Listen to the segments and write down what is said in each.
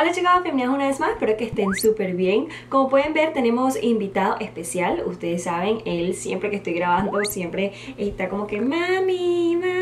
Hola chicas, bienvenidas una vez más, espero que estén súper bien. Como pueden ver tenemos invitado especial, ustedes saben, él siempre que estoy grabando siempre está como que mami, mami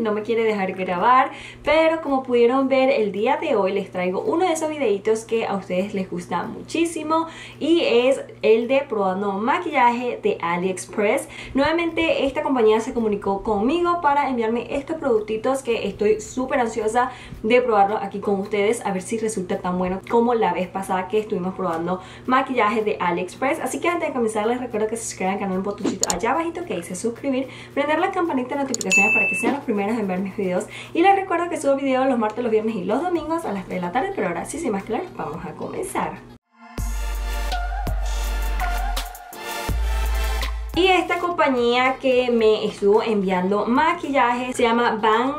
no me quiere dejar grabar, pero como pudieron ver el día de hoy les traigo uno de esos videitos que a ustedes les gusta muchísimo y es el de probando maquillaje de AliExpress. Nuevamente esta compañía se comunicó conmigo para enviarme estos productitos que estoy súper ansiosa de probarlo aquí con ustedes a ver si resulta tan bueno como la vez pasada que estuvimos probando maquillaje de AliExpress. Así que antes de comenzar les recuerdo que se suscriban al canal un botoncito allá abajito que dice suscribir, prender la campanita de notificaciones para que sean primeros en ver mis videos y les recuerdo que subo videos los martes, los viernes y los domingos a las 3 de la tarde, pero ahora sí, sin más claro, vamos a comenzar. Y esta compañía que me estuvo enviando maquillaje se llama Bang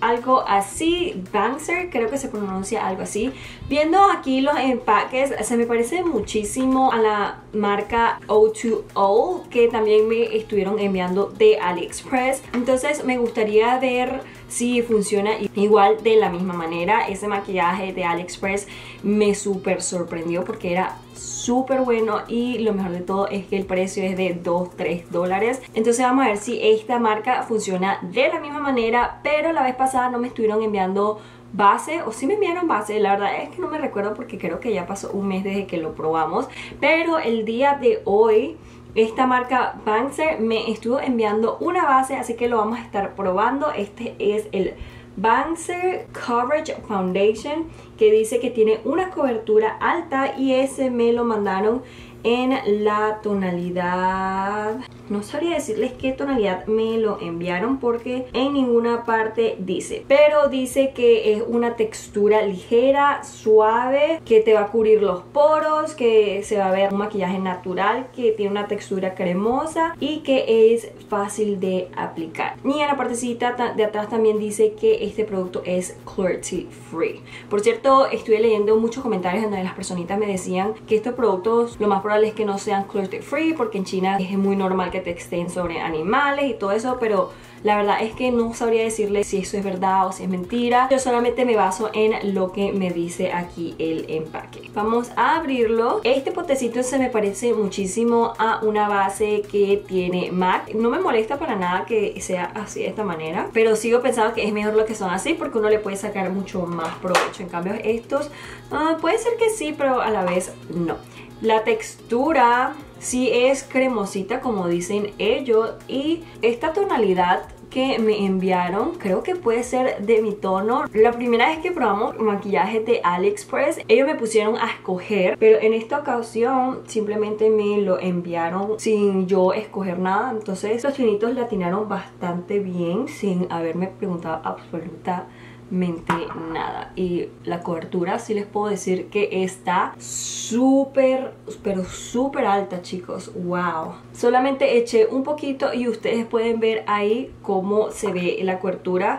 algo así, Bouncer, creo que se pronuncia algo así. Viendo aquí los empaques, se me parece muchísimo a la marca O2O que también me estuvieron enviando de AliExpress. Entonces me gustaría ver si funciona igual de la misma manera. Ese maquillaje de AliExpress me súper sorprendió porque era súper bueno y lo mejor de todo es que el precio es de 2-3 dólares entonces vamos a ver si esta marca funciona de la misma manera pero la vez pasada no me estuvieron enviando base o si me enviaron base, la verdad es que no me recuerdo porque creo que ya pasó un mes desde que lo probamos pero el día de hoy esta marca Banzer me estuvo enviando una base así que lo vamos a estar probando este es el Banzer Coverage Foundation que dice que tiene una cobertura alta y ese me lo mandaron en la tonalidad no sabría decirles qué tonalidad me lo enviaron porque en ninguna parte dice. Pero dice que es una textura ligera, suave, que te va a cubrir los poros, que se va a ver un maquillaje natural, que tiene una textura cremosa y que es fácil de aplicar. Y en la partecita de atrás también dice que este producto es cruelty free. Por cierto, estuve leyendo muchos comentarios donde las personitas me decían que estos productos lo más probable es que no sean cruelty free porque en China es muy normal que que texten sobre animales y todo eso, pero la verdad es que no sabría decirle si eso es verdad o si es mentira. Yo solamente me baso en lo que me dice aquí el empaque. Vamos a abrirlo. Este potecito se me parece muchísimo a una base que tiene MAC. No me molesta para nada que sea así de esta manera, pero sigo pensando que es mejor lo que son así porque uno le puede sacar mucho más provecho. En cambio estos, ah, puede ser que sí, pero a la vez no. La textura si es cremosita como dicen ellos y esta tonalidad que me enviaron creo que puede ser de mi tono la primera vez que probamos maquillaje de AliExpress ellos me pusieron a escoger pero en esta ocasión simplemente me lo enviaron sin yo escoger nada entonces los chinitos latinaron bastante bien sin haberme preguntado absoluta nada. Y la cobertura si les puedo decir que está súper, pero súper alta, chicos. ¡Wow! Solamente eché un poquito y ustedes pueden ver ahí cómo se ve la cobertura.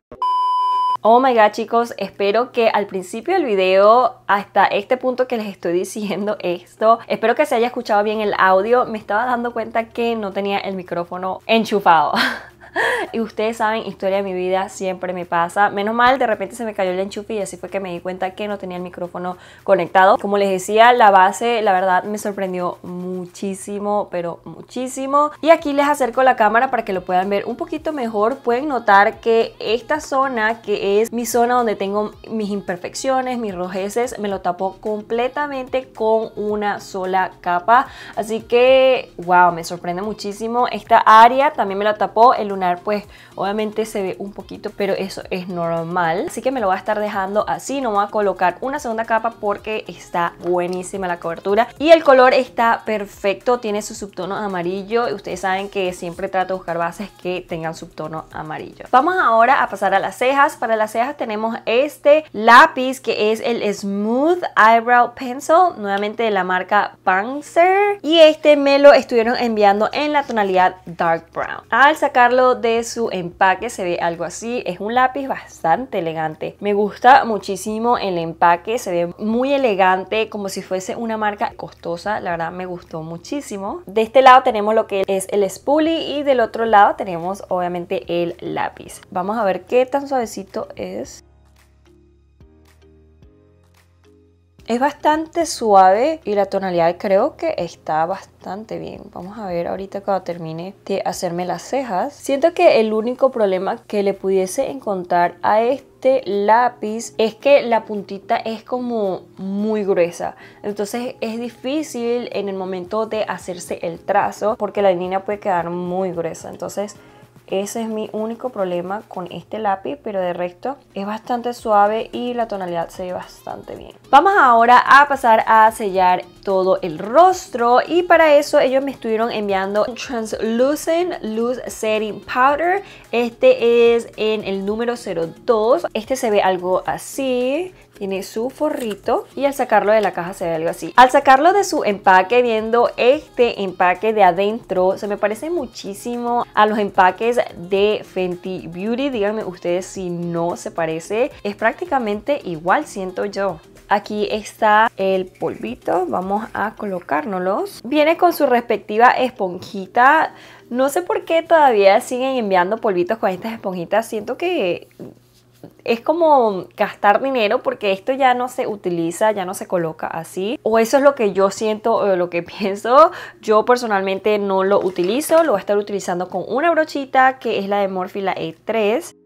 Oh my god chicos, espero que al principio del video, hasta este punto que les estoy diciendo esto, espero que se haya escuchado bien el audio. Me estaba dando cuenta que no tenía el micrófono enchufado. y ustedes saben, historia de mi vida siempre me pasa. Menos mal, de repente se me cayó el enchufe y así fue que me di cuenta que no tenía el micrófono conectado. Como les decía, la base, la verdad, me sorprendió muchísimo, pero muchísimo. Y aquí les acerco la cámara para que lo puedan ver un poquito mejor. Pueden notar que esta zona, que es mi zona donde tengo mis imperfecciones, mis rojeces, me lo tapó completamente con una sola capa. Así que, wow, me sorprende muchísimo. Esta área también me la tapó el lunar pues obviamente se ve un poquito, pero eso es normal. Así que me lo voy a estar dejando así, no voy a colocar una segunda capa porque está buenísima la cobertura. Y el color está perfecto, tiene su subtono amarillo. Ustedes saben que siempre trato de buscar bases que tengan subtono amarillo. Vamos ahora a pasar a las cejas. Para las cejas tenemos este lápiz que es el Smooth Eyebrow Pencil, nuevamente de la marca Panzer. Y este me lo estuvieron enviando en la tonalidad Dark Brown. Al sacarlo de su empaque se ve algo así. Es un lápiz bastante elegante. Me gusta muchísimo el empaque. Se ve muy elegante, como si fuese una marca costosa. La verdad me gustó muchísimo. De este lado tenemos lo que es el spoolie y del otro lado tenemos obviamente el lápiz. Vamos a ver qué tan suavecito es. Es bastante suave y la tonalidad creo que está bastante bien. Vamos a ver ahorita cuando termine de hacerme las cejas. Siento que el único problema que le pudiese encontrar a este lápiz es que la puntita es como muy gruesa entonces es difícil en el momento de hacerse el trazo porque la línea puede quedar muy gruesa entonces ese es mi único problema con este lápiz, pero de resto es bastante suave y la tonalidad se ve bastante bien. Vamos ahora a pasar a sellar todo el rostro y para eso ellos me estuvieron enviando Translucent Loose Setting Powder. Este es en el número 02. Este se ve algo así. Tiene su forrito y al sacarlo de la caja se ve algo así. Al sacarlo de su empaque, viendo este empaque de adentro, se me parece muchísimo a los empaques de Fenty Beauty. Díganme ustedes si no se parece. Es prácticamente igual, siento yo. Aquí está el polvito, vamos a colocárnoslos. Viene con su respectiva esponjita. No sé por qué todavía siguen enviando polvitos con estas esponjitas. Siento que es como gastar dinero porque esto ya no se utiliza, ya no se coloca así. O eso es lo que yo siento o lo que pienso. Yo personalmente no lo utilizo, lo voy a estar utilizando con una brochita que es la de Morphe E3.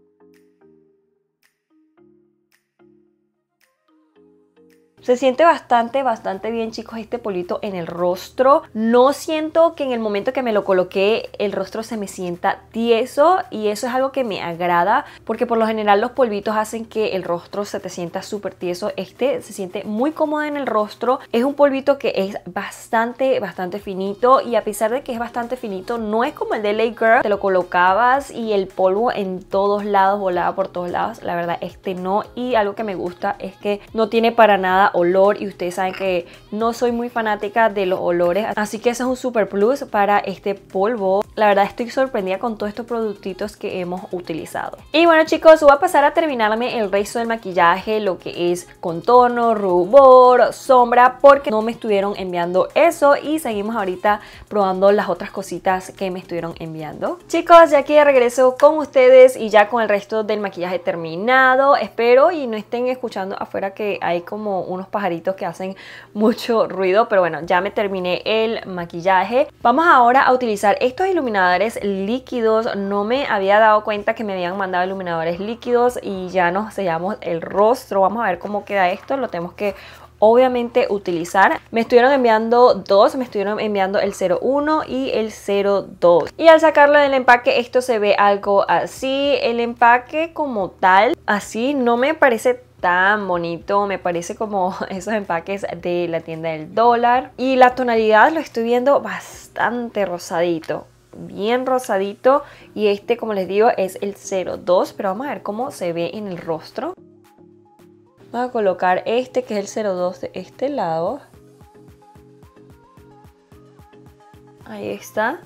Se siente bastante, bastante bien, chicos, este polito en el rostro. No siento que en el momento que me lo coloqué el rostro se me sienta tieso y eso es algo que me agrada porque por lo general los polvitos hacen que el rostro se te sienta súper tieso. Este se siente muy cómodo en el rostro. Es un polvito que es bastante, bastante finito y a pesar de que es bastante finito, no es como el de Lay Girl. Te lo colocabas y el polvo en todos lados, volaba por todos lados. La verdad, este no. Y algo que me gusta es que no tiene para nada olor y ustedes saben que no soy muy fanática de los olores, así que eso es un super plus para este polvo. La verdad estoy sorprendida con todos estos productitos que hemos utilizado. Y bueno chicos, voy a pasar a terminarme el resto del maquillaje, lo que es contorno, rubor, sombra, porque no me estuvieron enviando eso y seguimos ahorita probando las otras cositas que me estuvieron enviando. Chicos, ya aquí regreso con ustedes y ya con el resto del maquillaje terminado. Espero y no estén escuchando afuera que hay como un pajaritos que hacen mucho ruido, pero bueno, ya me terminé el maquillaje. Vamos ahora a utilizar estos iluminadores líquidos. No me había dado cuenta que me habían mandado iluminadores líquidos y ya nos sellamos el rostro. Vamos a ver cómo queda esto, lo tenemos que obviamente utilizar. Me estuvieron enviando dos, me estuvieron enviando el 01 y el 02. Y al sacarlo del empaque esto se ve algo así. El empaque como tal, así no me parece tan bonito, me parece como esos empaques de la tienda del dólar. Y la tonalidad lo estoy viendo bastante rosadito, bien rosadito. Y este, como les digo, es el 02, pero vamos a ver cómo se ve en el rostro. voy a colocar este, que es el 02 de este lado. Ahí está.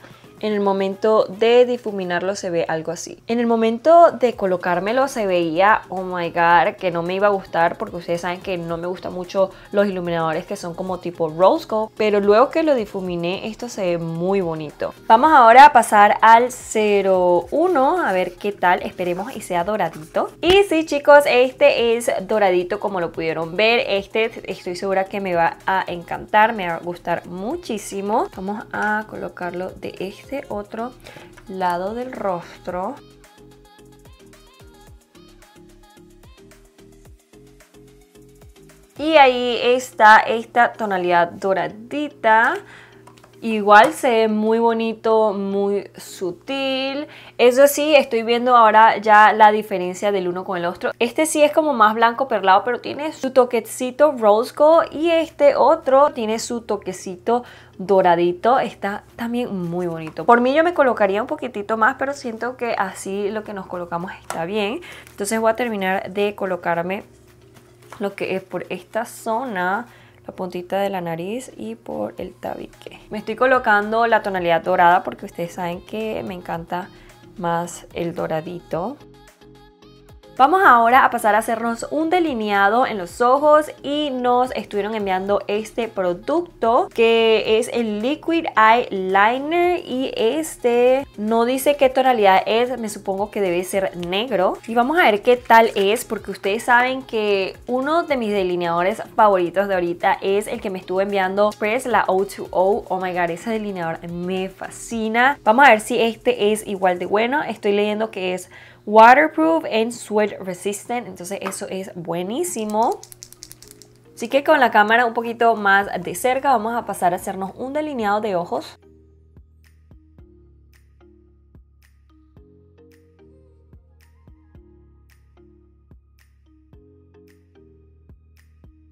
En el momento de difuminarlo se ve algo así. En el momento de colocármelo se veía, oh my god, que no me iba a gustar porque ustedes saben que no me gustan mucho los iluminadores que son como tipo rose gold. Pero luego que lo difuminé esto se ve muy bonito. Vamos ahora a pasar al 01 a ver qué tal. Esperemos y sea doradito. Y sí chicos, este es doradito como lo pudieron ver. Este estoy segura que me va a encantar, me va a gustar muchísimo. Vamos a colocarlo de este este otro lado del rostro. Y ahí está esta tonalidad doradita Igual se ve muy bonito, muy sutil. Eso sí, estoy viendo ahora ya la diferencia del uno con el otro. Este sí es como más blanco perlado, pero tiene su toquecito rose gold. Y este otro tiene su toquecito doradito. Está también muy bonito. Por mí yo me colocaría un poquitito más, pero siento que así lo que nos colocamos está bien. Entonces voy a terminar de colocarme lo que es por esta zona la puntita de la nariz y por el tabique. Me estoy colocando la tonalidad dorada porque ustedes saben que me encanta más el doradito. Vamos ahora a pasar a hacernos un delineado en los ojos y nos estuvieron enviando este producto que es el Liquid Eyeliner y este no dice qué tonalidad es, me supongo que debe ser negro. Y vamos a ver qué tal es porque ustedes saben que uno de mis delineadores favoritos de ahorita es el que me estuvo enviando Press, la O2O. Oh my god, ese delineador me fascina. Vamos a ver si este es igual de bueno. Estoy leyendo que es waterproof and sweat resistant. Entonces eso es buenísimo. Así que con la cámara un poquito más de cerca vamos a pasar a hacernos un delineado de ojos.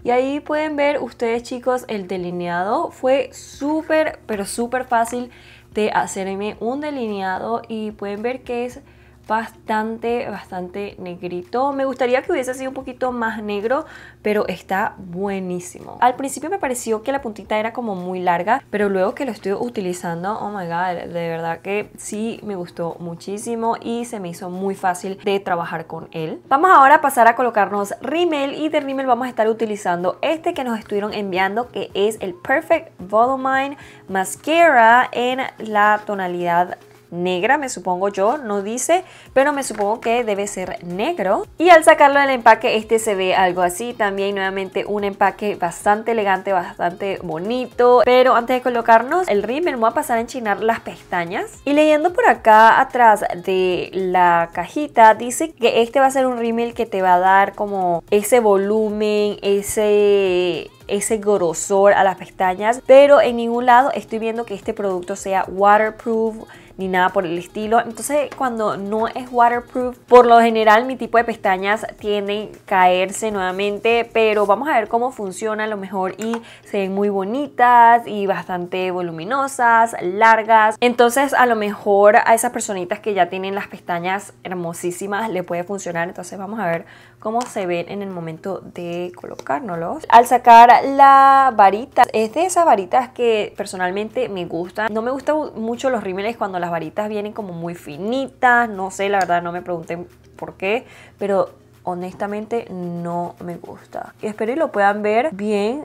Y ahí pueden ver ustedes chicos el delineado. Fue súper, pero súper fácil de hacerme un delineado y pueden ver que es bastante, bastante negrito. Me gustaría que hubiese sido un poquito más negro, pero está buenísimo. Al principio me pareció que la puntita era como muy larga, pero luego que lo estoy utilizando, oh my god, de verdad que sí me gustó muchísimo y se me hizo muy fácil de trabajar con él. Vamos ahora a pasar a colocarnos rímel y de rímel vamos a estar utilizando este que nos estuvieron enviando que es el Perfect Volumine Mascara en la tonalidad negra, me supongo yo, no dice, pero me supongo que debe ser negro. Y al sacarlo del empaque, este se ve algo así. También nuevamente un empaque bastante elegante, bastante bonito. Pero antes de colocarnos el rímel, voy a pasar a enchinar las pestañas. Y leyendo por acá atrás de la cajita, dice que este va a ser un rímel que te va a dar como ese volumen, ese ese grosor a las pestañas, pero en ningún lado estoy viendo que este producto sea waterproof, ni nada por el estilo. Entonces cuando no es waterproof, por lo general mi tipo de pestañas tienden a caerse nuevamente, pero vamos a ver cómo funciona a lo mejor y se ven muy bonitas y bastante voluminosas, largas. Entonces a lo mejor a esas personitas que ya tienen las pestañas hermosísimas le puede funcionar. Entonces vamos a ver cómo se ven en el momento de colocárnoslos. Al sacar la varita, es de esas varitas que personalmente me gustan. No me gustan mucho los rímeles cuando las varitas vienen como muy finitas, no sé, la verdad no me pregunten por qué, pero honestamente no me gusta. Y espero que lo puedan ver bien.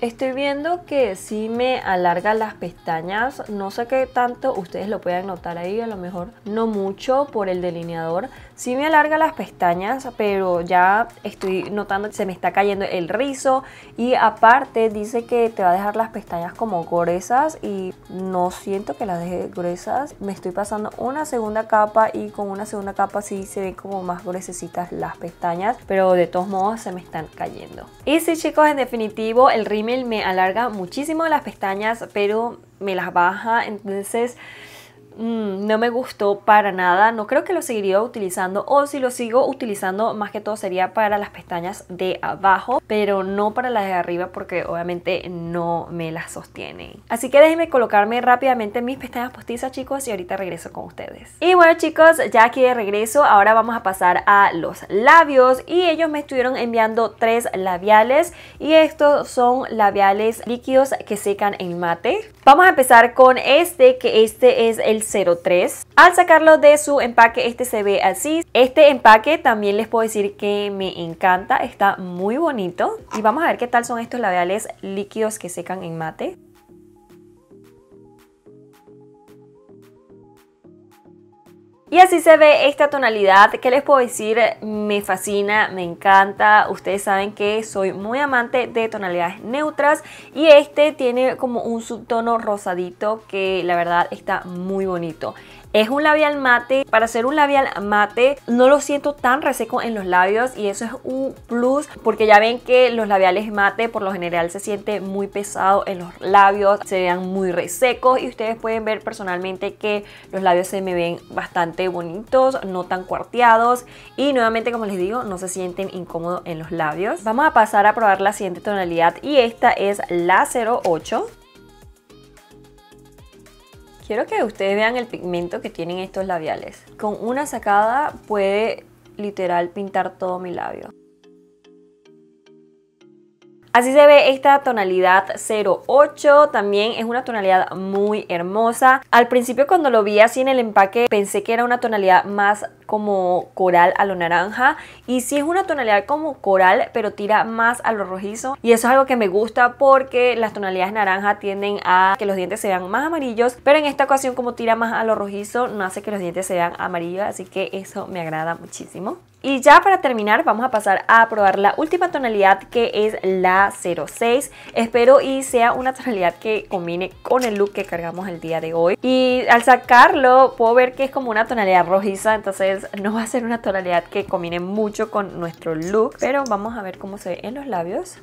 Estoy viendo que sí me alarga las pestañas, no sé qué tanto ustedes lo puedan notar ahí, a lo mejor no mucho por el delineador, Sí me alarga las pestañas, pero ya estoy notando que se me está cayendo el rizo y aparte dice que te va a dejar las pestañas como gruesas y no siento que las deje gruesas. Me estoy pasando una segunda capa y con una segunda capa sí se ven como más gruesas las pestañas, pero de todos modos se me están cayendo. Y sí chicos, en definitivo el rímel me alarga muchísimo las pestañas, pero me las baja, entonces Mm, no me gustó para nada, no creo que lo seguiría utilizando o si lo sigo utilizando más que todo sería para las pestañas de abajo, pero no para las de arriba porque obviamente no me las sostiene Así que déjenme colocarme rápidamente mis pestañas postizas chicos y ahorita regreso con ustedes. Y bueno chicos, ya aquí de regreso, ahora vamos a pasar a los labios y ellos me estuvieron enviando tres labiales y estos son labiales líquidos que secan en mate. Vamos a empezar con este, que este es el 03. Al sacarlo de su empaque este se ve así. Este empaque también les puedo decir que me encanta, está muy bonito. Y vamos a ver qué tal son estos labiales líquidos que secan en mate. Y así se ve esta tonalidad, ¿qué les puedo decir? Me fascina, me encanta, ustedes saben que soy muy amante de tonalidades neutras y este tiene como un subtono rosadito que la verdad está muy bonito. Es un labial mate, para ser un labial mate no lo siento tan reseco en los labios y eso es un plus porque ya ven que los labiales mate por lo general se siente muy pesado en los labios, se vean muy resecos y ustedes pueden ver personalmente que los labios se me ven bastante bonitos, no tan cuarteados y nuevamente como les digo no se sienten incómodos en los labios. Vamos a pasar a probar la siguiente tonalidad y esta es la 08. Quiero que ustedes vean el pigmento que tienen estos labiales. Con una sacada puede literal pintar todo mi labio. Así se ve esta tonalidad 08, también es una tonalidad muy hermosa. Al principio cuando lo vi así en el empaque pensé que era una tonalidad más como coral a lo naranja y si es una tonalidad como coral pero tira más a lo rojizo y eso es algo que me gusta porque las tonalidades naranja tienden a que los dientes se vean más amarillos pero en esta ocasión como tira más a lo rojizo no hace que los dientes se vean amarillos así que eso me agrada muchísimo y ya para terminar vamos a pasar a probar la última tonalidad que es la 06. Espero y sea una tonalidad que combine con el look que cargamos el día de hoy. Y al sacarlo puedo ver que es como una tonalidad rojiza, entonces no va a ser una tonalidad que combine mucho con nuestro look, pero vamos a ver cómo se ve en los labios.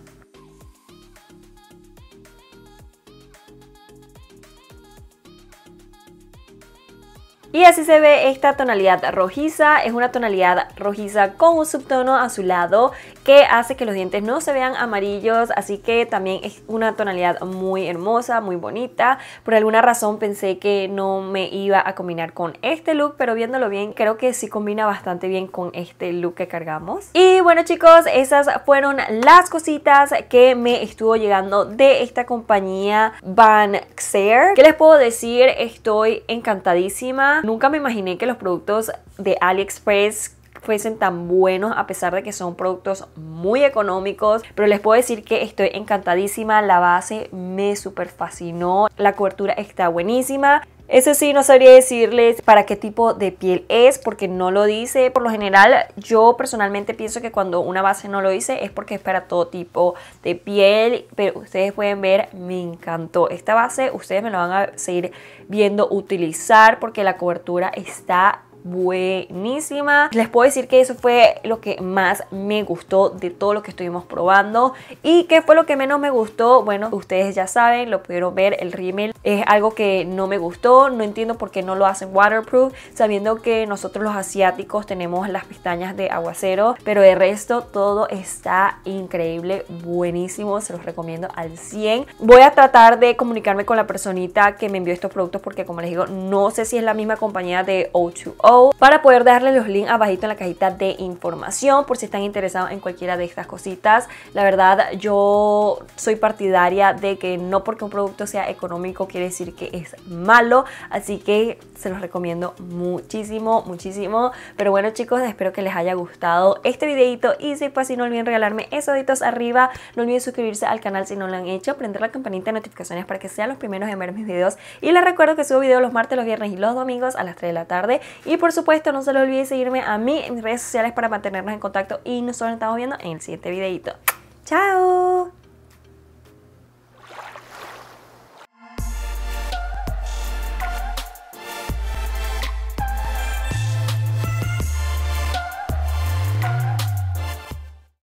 Y así se ve esta tonalidad rojiza, es una tonalidad rojiza con un subtono azulado que hace que los dientes no se vean amarillos, así que también es una tonalidad muy hermosa, muy bonita. Por alguna razón pensé que no me iba a combinar con este look, pero viéndolo bien creo que sí combina bastante bien con este look que cargamos. Y bueno chicos, esas fueron las cositas que me estuvo llegando de esta compañía Van Xer. ¿Qué les puedo decir? Estoy encantadísima. Nunca me imaginé que los productos de AliExpress fuesen tan buenos a pesar de que son productos muy económicos pero les puedo decir que estoy encantadísima la base me super fascinó la cobertura está buenísima eso sí, no sabría decirles para qué tipo de piel es, porque no lo dice. Por lo general, yo personalmente pienso que cuando una base no lo dice es porque es para todo tipo de piel. Pero ustedes pueden ver, me encantó esta base. Ustedes me la van a seguir viendo utilizar porque la cobertura está buenísima. Les puedo decir que eso fue lo que más me gustó de todo lo que estuvimos probando. ¿Y qué fue lo que menos me gustó? Bueno, ustedes ya saben, lo pudieron ver, el rímel es algo que no me gustó. No entiendo por qué no lo hacen waterproof, sabiendo que nosotros los asiáticos tenemos las pestañas de aguacero. Pero de resto, todo está increíble, buenísimo. Se los recomiendo al 100. Voy a tratar de comunicarme con la personita que me envió estos productos porque, como les digo, no sé si es la misma compañía de O2O para poder dejarles los links abajito en la cajita de información por si están interesados en cualquiera de estas cositas. La verdad yo soy partidaria de que no porque un producto sea económico quiere decir que es malo, así que se los recomiendo muchísimo, muchísimo. Pero bueno chicos, espero que les haya gustado este videito y si fue así no olviden regalarme esos deditos arriba, no olviden suscribirse al canal si no lo han hecho, prender la campanita de notificaciones para que sean los primeros en ver mis videos y les recuerdo que subo videos los martes, los viernes y los domingos a las 3 de la tarde y por por supuesto, no se lo olvide seguirme a mí en mis redes sociales para mantenernos en contacto y nosotros nos estamos viendo en el siguiente videito. ¡Chao!